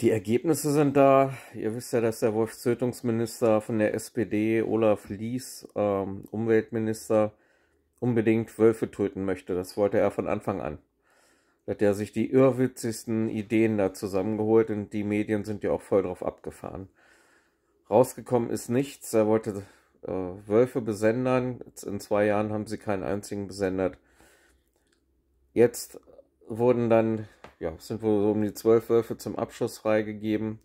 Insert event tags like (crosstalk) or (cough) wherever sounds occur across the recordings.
Die Ergebnisse sind da. Ihr wisst ja, dass der Wolfstötungsminister von der SPD, Olaf Lies, ähm, Umweltminister, unbedingt Wölfe töten möchte. Das wollte er von Anfang an. Da hat er sich die irrwitzigsten Ideen da zusammengeholt und die Medien sind ja auch voll drauf abgefahren. Rausgekommen ist nichts. Er wollte äh, Wölfe besendern. In zwei Jahren haben sie keinen einzigen besendet. Jetzt wurden dann ja, sind wohl so um die zwölf Wölfe zum Abschuss freigegeben.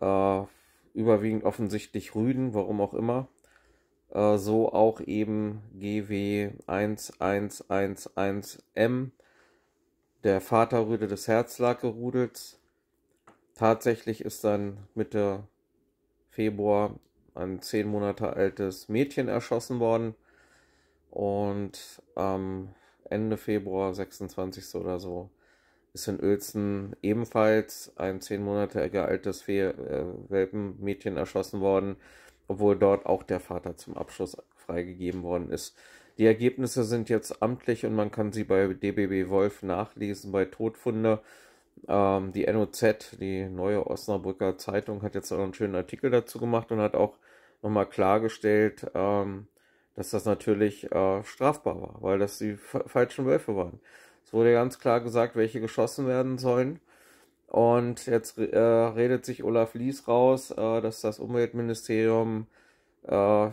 Äh, überwiegend offensichtlich Rüden, warum auch immer. Äh, so auch eben GW1111M, der Vaterrüde des Herzlagerudels. Tatsächlich ist dann Mitte Februar ein zehn Monate altes Mädchen erschossen worden. Und am ähm, Ende Februar, 26. oder so, ist in Uelzen ebenfalls ein zehn Monate altes Fe äh, Welpenmädchen erschossen worden, obwohl dort auch der Vater zum Abschuss freigegeben worden ist. Die Ergebnisse sind jetzt amtlich und man kann sie bei DBB Wolf nachlesen, bei Todfunde. Ähm, die NOZ, die neue Osnabrücker Zeitung, hat jetzt auch einen schönen Artikel dazu gemacht und hat auch nochmal klargestellt, ähm, dass das natürlich äh, strafbar war, weil das die falschen Wölfe waren. Es wurde ganz klar gesagt, welche geschossen werden sollen. Und jetzt äh, redet sich Olaf Lies raus, äh, dass das Umweltministerium äh,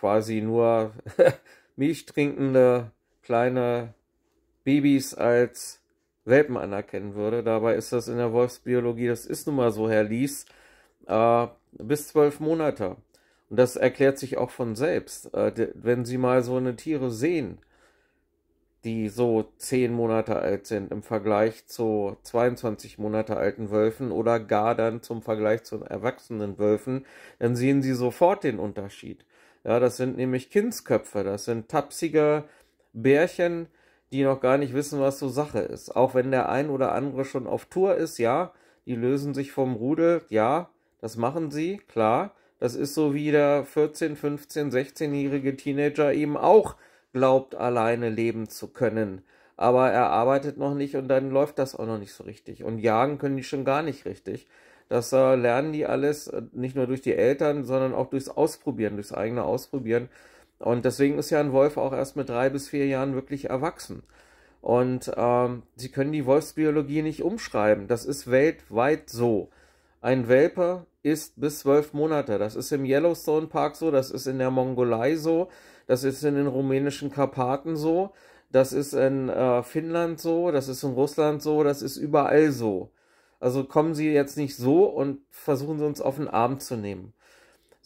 quasi nur (laughs) milchtrinkende kleine Babys als Welpen anerkennen würde. Dabei ist das in der Wolfsbiologie, das ist nun mal so, Herr Lies, äh, bis zwölf Monate. Und das erklärt sich auch von selbst. Äh, wenn Sie mal so eine Tiere sehen, die so zehn Monate alt sind im Vergleich zu 22 Monate alten Wölfen oder gar dann zum Vergleich zu erwachsenen Wölfen, dann sehen sie sofort den Unterschied. Ja, das sind nämlich Kindsköpfe, das sind tapsige Bärchen, die noch gar nicht wissen, was so Sache ist. Auch wenn der ein oder andere schon auf Tour ist, ja, die lösen sich vom Rudel, ja, das machen sie, klar. Das ist so wie der 14, 15, 16-jährige Teenager eben auch glaubt, alleine leben zu können. Aber er arbeitet noch nicht und dann läuft das auch noch nicht so richtig. Und jagen können die schon gar nicht richtig. Das äh, lernen die alles äh, nicht nur durch die Eltern, sondern auch durchs Ausprobieren, durchs eigene Ausprobieren. Und deswegen ist ja ein Wolf auch erst mit drei bis vier Jahren wirklich erwachsen. Und ähm, sie können die Wolfsbiologie nicht umschreiben. Das ist weltweit so. Ein Welpe ist bis zwölf Monate. Das ist im Yellowstone Park so, das ist in der Mongolei so, das ist in den rumänischen Karpaten so, das ist in äh, Finnland so, das ist in Russland so, das ist überall so. Also kommen Sie jetzt nicht so und versuchen Sie uns auf den Arm zu nehmen.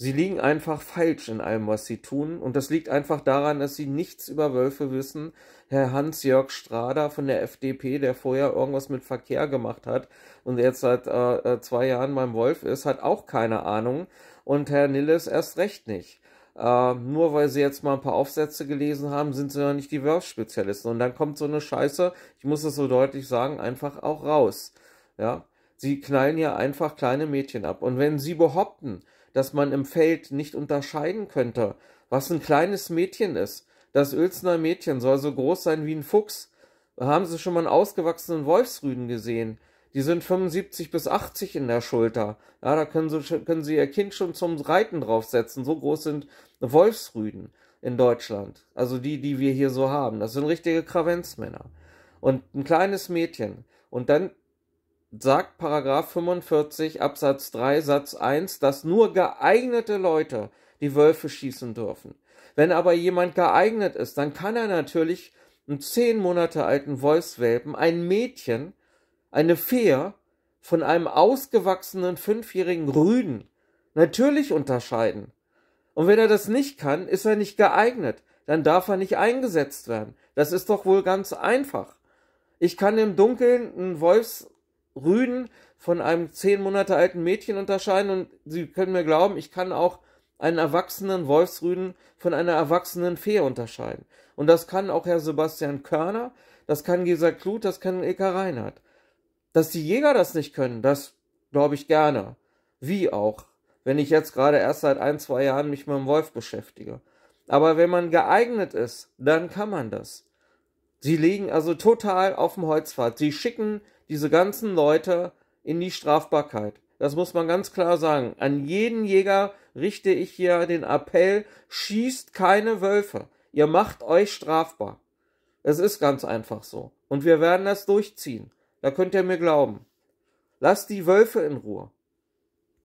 Sie liegen einfach falsch in allem, was sie tun. Und das liegt einfach daran, dass sie nichts über Wölfe wissen. Herr Hans-Jörg Strader von der FDP, der vorher irgendwas mit Verkehr gemacht hat und jetzt seit äh, äh, zwei Jahren beim Wolf ist, hat auch keine Ahnung. Und Herr Nilles erst recht nicht. Äh, nur weil sie jetzt mal ein paar Aufsätze gelesen haben, sind sie noch nicht die Wörf-Spezialisten. Und dann kommt so eine Scheiße, ich muss es so deutlich sagen, einfach auch raus. Ja. Sie knallen ja einfach kleine Mädchen ab. Und wenn Sie behaupten, dass man im Feld nicht unterscheiden könnte, was ein kleines Mädchen ist. Das Uelzner Mädchen soll so groß sein wie ein Fuchs. Haben Sie schon mal einen ausgewachsenen Wolfsrüden gesehen? Die sind 75 bis 80 in der Schulter. Ja, da können Sie, können Sie Ihr Kind schon zum Reiten draufsetzen. So groß sind Wolfsrüden in Deutschland. Also die, die wir hier so haben. Das sind richtige Kravenzmänner. Und ein kleines Mädchen. Und dann sagt Paragraph 45 Absatz 3 Satz 1, dass nur geeignete Leute die Wölfe schießen dürfen. Wenn aber jemand geeignet ist, dann kann er natürlich einen zehn Monate alten Wolfswelpen, ein Mädchen, eine Fee von einem ausgewachsenen fünfjährigen Rüden natürlich unterscheiden. Und wenn er das nicht kann, ist er nicht geeignet, dann darf er nicht eingesetzt werden. Das ist doch wohl ganz einfach. Ich kann im Dunkeln einen Wolfs Rüden von einem zehn Monate alten Mädchen unterscheiden und Sie können mir glauben, ich kann auch einen erwachsenen Wolfsrüden von einer erwachsenen Fee unterscheiden. Und das kann auch Herr Sebastian Körner, das kann Gesa Kluth, das kann Eka Reinhardt. Dass die Jäger das nicht können, das glaube ich gerne. Wie auch, wenn ich jetzt gerade erst seit ein, zwei Jahren mich mit dem Wolf beschäftige. Aber wenn man geeignet ist, dann kann man das. Sie liegen also total auf dem Holzpfad. Sie schicken diese ganzen Leute in die Strafbarkeit. Das muss man ganz klar sagen. An jeden Jäger richte ich hier den Appell, schießt keine Wölfe. Ihr macht euch strafbar. Es ist ganz einfach so. Und wir werden das durchziehen. Da könnt ihr mir glauben. Lasst die Wölfe in Ruhe.